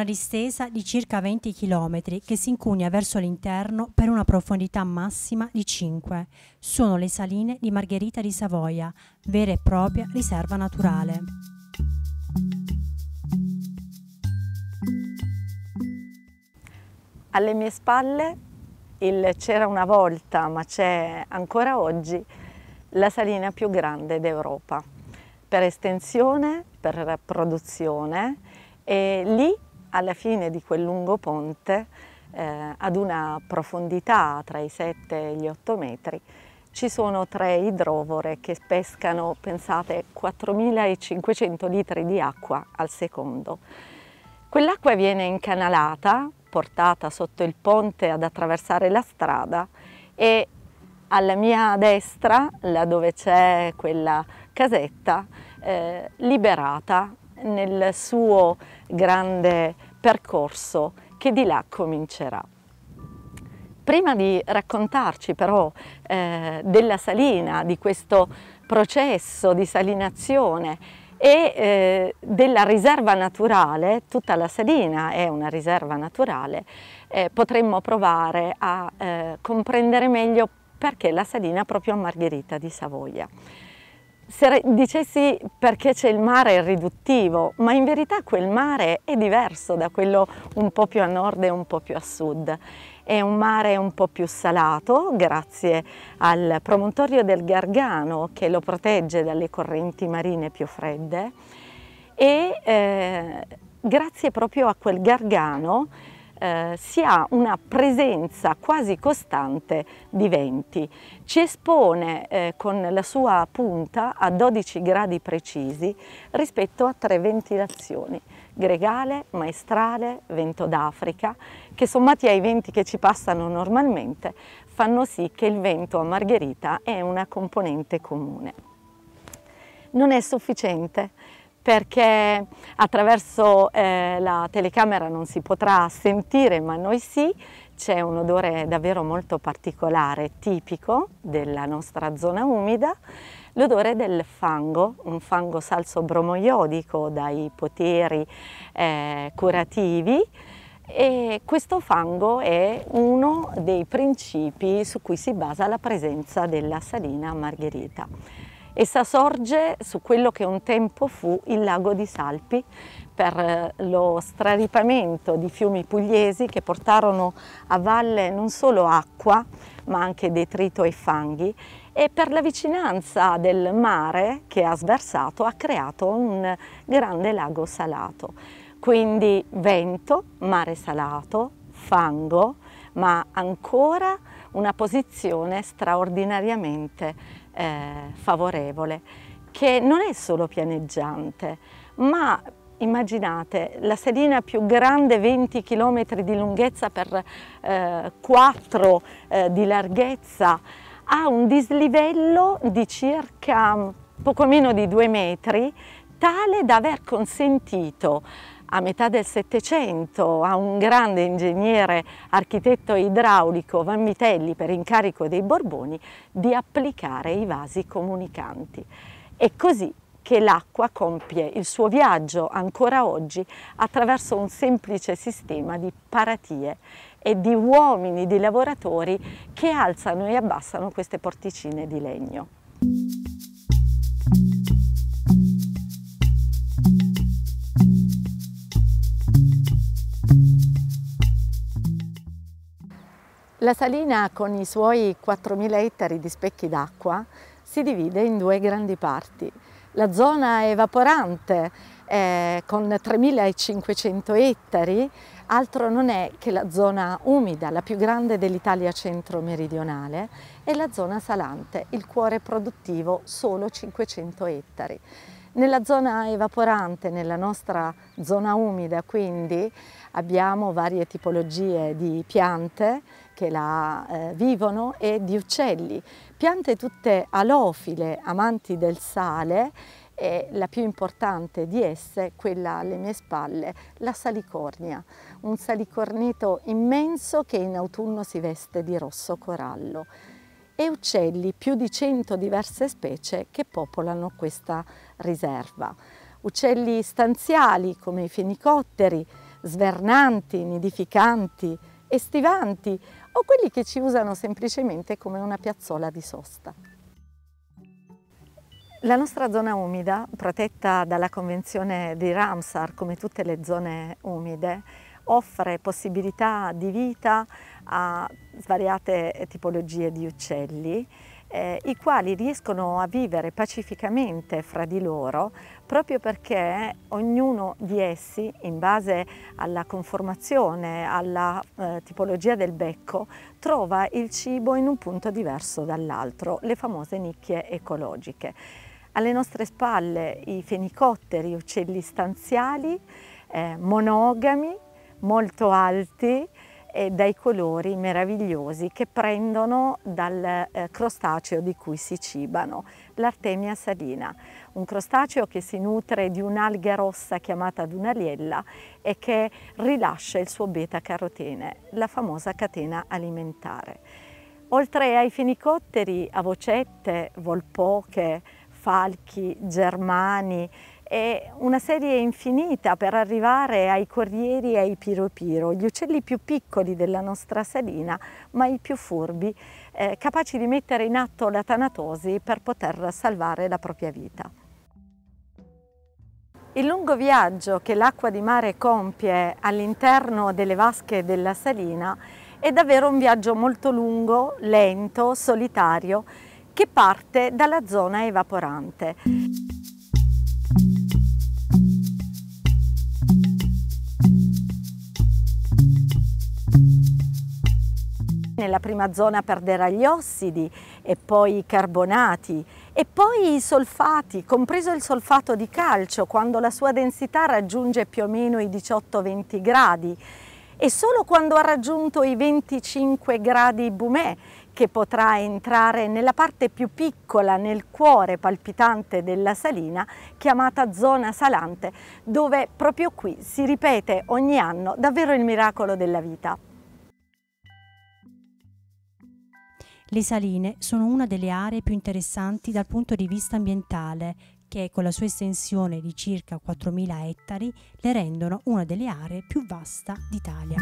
una distesa di circa 20 km che si incugna verso l'interno per una profondità massima di 5. Sono le saline di Margherita di Savoia, vera e propria riserva naturale. Alle mie spalle il c'era una volta, ma c'è ancora oggi, la salina più grande d'Europa per estensione, per produzione e lì alla fine di quel lungo ponte, eh, ad una profondità tra i 7 e gli 8 metri, ci sono tre idrovore che pescano, pensate, 4.500 litri di acqua al secondo. Quell'acqua viene incanalata, portata sotto il ponte ad attraversare la strada e alla mia destra, là dove c'è quella casetta, eh, liberata nel suo grande percorso che di là comincerà. Prima di raccontarci però eh, della salina, di questo processo di salinazione e eh, della riserva naturale, tutta la salina è una riserva naturale, eh, potremmo provare a eh, comprendere meglio perché la salina proprio a Margherita di Savoia. Se dicessi perché c'è il mare riduttivo, ma in verità quel mare è diverso da quello un po' più a nord e un po' più a sud. È un mare un po' più salato grazie al promontorio del Gargano che lo protegge dalle correnti marine più fredde e eh, grazie proprio a quel Gargano eh, si ha una presenza quasi costante di venti. Ci espone eh, con la sua punta a 12 gradi precisi rispetto a tre ventilazioni, gregale, maestrale, vento d'Africa, che sommati ai venti che ci passano normalmente fanno sì che il vento a Margherita è una componente comune. Non è sufficiente perché attraverso eh, la telecamera non si potrà sentire, ma noi sì, c'è un odore davvero molto particolare, tipico della nostra zona umida, l'odore del fango, un fango salso bromoiodico dai poteri eh, curativi e questo fango è uno dei principi su cui si basa la presenza della salina margherita. Essa sorge su quello che un tempo fu il lago di Salpi per eh, lo straripamento di fiumi pugliesi che portarono a valle non solo acqua ma anche detrito e fanghi e per la vicinanza del mare che ha sversato ha creato un grande lago salato. Quindi vento, mare salato, fango, ma ancora una posizione straordinariamente eh, favorevole, che non è solo pianeggiante, ma immaginate la selina più grande 20 km di lunghezza per eh, 4 eh, di larghezza ha un dislivello di circa poco meno di 2 metri tale da aver consentito a metà del Settecento a un grande ingegnere architetto idraulico Vanvitelli per incarico dei Borboni di applicare i vasi comunicanti. È così che l'acqua compie il suo viaggio ancora oggi attraverso un semplice sistema di paratie e di uomini, di lavoratori che alzano e abbassano queste porticine di legno. La salina con i suoi 4.000 ettari di specchi d'acqua si divide in due grandi parti. La zona evaporante eh, con 3.500 ettari altro non è che la zona umida, la più grande dell'Italia centro-meridionale, e la zona salante, il cuore produttivo solo 500 ettari. Nella zona evaporante, nella nostra zona umida quindi, Abbiamo varie tipologie di piante che la eh, vivono e di uccelli. Piante tutte alofile, amanti del sale e la più importante di esse, quella alle mie spalle, la salicornia, un salicornito immenso che in autunno si veste di rosso corallo e uccelli, più di 100 diverse specie che popolano questa riserva. Uccelli stanziali come i fenicotteri, svernanti, nidificanti, estivanti o quelli che ci usano semplicemente come una piazzola di sosta. La nostra zona umida, protetta dalla Convenzione di Ramsar come tutte le zone umide, offre possibilità di vita a svariate tipologie di uccelli eh, i quali riescono a vivere pacificamente fra di loro proprio perché ognuno di essi, in base alla conformazione, alla eh, tipologia del becco, trova il cibo in un punto diverso dall'altro, le famose nicchie ecologiche. Alle nostre spalle i fenicotteri, uccelli stanziali, eh, monogami, molto alti, e dai colori meravigliosi che prendono dal eh, crostaceo di cui si cibano, l'Artemia salina, un crostaceo che si nutre di un'alga rossa chiamata dunaliella e che rilascia il suo beta-carotene, la famosa catena alimentare. Oltre ai fenicotteri, avocette, volpoche, falchi, germani, è una serie infinita per arrivare ai corrieri e ai piropiro, gli uccelli più piccoli della nostra salina, ma i più furbi, eh, capaci di mettere in atto la tanatosi per poter salvare la propria vita. Il lungo viaggio che l'acqua di mare compie all'interno delle vasche della salina è davvero un viaggio molto lungo, lento, solitario, che parte dalla zona evaporante. Nella prima zona perderà gli ossidi e poi i carbonati e poi i solfati, compreso il solfato di calcio quando la sua densità raggiunge più o meno i 18-20 gradi e solo quando ha raggiunto i 25 gradi Bumè che potrà entrare nella parte più piccola, nel cuore palpitante della salina, chiamata zona salante, dove proprio qui si ripete ogni anno davvero il miracolo della vita. Le saline sono una delle aree più interessanti dal punto di vista ambientale, che con la sua estensione di circa 4.000 ettari le rendono una delle aree più vasta d'Italia.